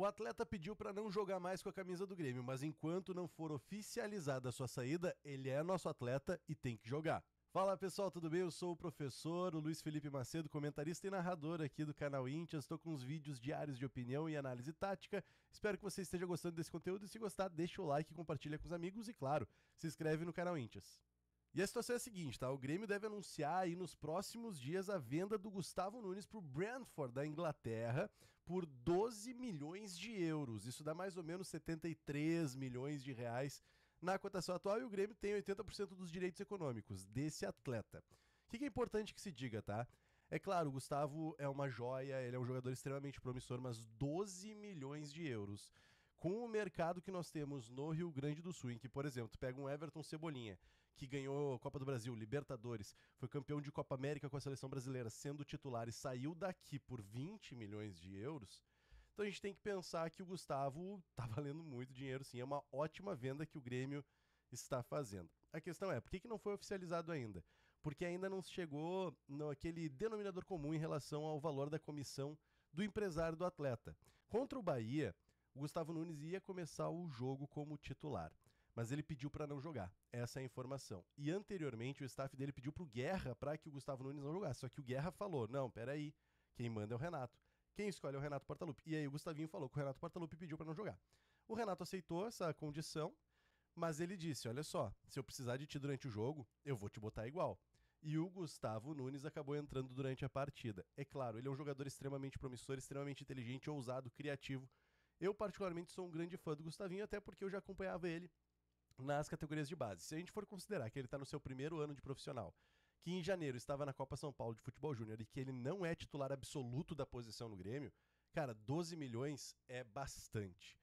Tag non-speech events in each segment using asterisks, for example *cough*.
O atleta pediu para não jogar mais com a camisa do Grêmio, mas enquanto não for oficializada a sua saída, ele é nosso atleta e tem que jogar. Fala pessoal, tudo bem? Eu sou o professor o Luiz Felipe Macedo, comentarista e narrador aqui do canal Intias. Estou com uns vídeos diários de opinião e análise tática. Espero que você esteja gostando desse conteúdo e se gostar, deixa o like, compartilha com os amigos e, claro, se inscreve no canal Intias. E a situação é a seguinte, tá? O Grêmio deve anunciar aí nos próximos dias a venda do Gustavo Nunes para o Brentford da Inglaterra por 12 milhões de euros. Isso dá mais ou menos 73 milhões de reais na cotação atual e o Grêmio tem 80% dos direitos econômicos desse atleta. O que é importante que se diga, tá? É claro, o Gustavo é uma joia, ele é um jogador extremamente promissor, mas 12 milhões de euros com o mercado que nós temos no Rio Grande do Sul, em que, por exemplo, tu pega um Everton Cebolinha, que ganhou Copa do Brasil, Libertadores, foi campeão de Copa América com a seleção brasileira, sendo titular e saiu daqui por 20 milhões de euros. Então a gente tem que pensar que o Gustavo *laughs* tá valendo muito dinheiro, sim. É uma ótima venda que o Grêmio está fazendo. A questão é, por que, que não foi oficializado ainda? Porque ainda não chegou naquele denominador comum em relação ao valor da comissão do empresário do atleta. Contra o Bahia, o Gustavo Nunes ia começar o jogo como titular mas ele pediu para não jogar. Essa é a informação. E anteriormente o staff dele pediu pro Guerra para que o Gustavo Nunes não jogasse, só que o Guerra falou: "Não, peraí, quem manda é o Renato. Quem escolhe é o Renato Portaluppi". E aí o Gustavinho falou que o Renato Portaluppi pediu para não jogar. O Renato aceitou essa condição, mas ele disse: "Olha só, se eu precisar de ti durante o jogo, eu vou te botar igual" e o Gustavo Nunes acabou entrando durante a partida. É claro, ele é um jogador extremamente promissor, extremamente inteligente, ousado, criativo. Eu, particularmente, sou um grande fã do Gustavinho, até porque eu já acompanhava ele nas categorias de base. Se a gente for considerar que ele está no seu primeiro ano de profissional, que em janeiro estava na Copa São Paulo de Futebol Júnior e que ele não é titular absoluto da posição no Grêmio, cara, 12 milhões é bastante.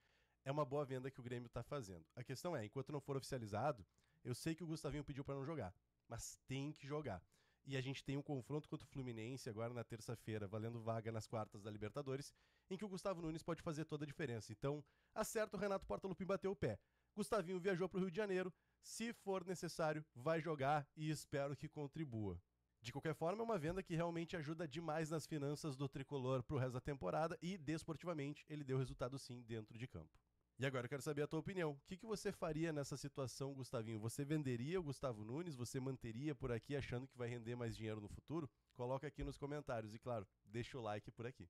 É uma boa venda que o Grêmio está fazendo. A questão é, enquanto não for oficializado, eu sei que o Gustavinho pediu para não jogar, mas tem que jogar. E a gente tem um confronto contra o Fluminense agora na terça-feira, valendo vaga nas quartas da Libertadores, em que o Gustavo Nunes pode fazer toda a diferença. Então, acerta o Renato Portalupim bateu o pé. Gustavinho viajou para o Rio de Janeiro, se for necessário, vai jogar e espero que contribua. De qualquer forma, é uma venda que realmente ajuda demais nas finanças do tricolor para o resto da temporada e, desportivamente, ele deu resultado sim dentro de campo. E agora eu quero saber a tua opinião. O que, que você faria nessa situação, Gustavinho? Você venderia o Gustavo Nunes? Você manteria por aqui achando que vai render mais dinheiro no futuro? Coloca aqui nos comentários e, claro, deixa o like por aqui.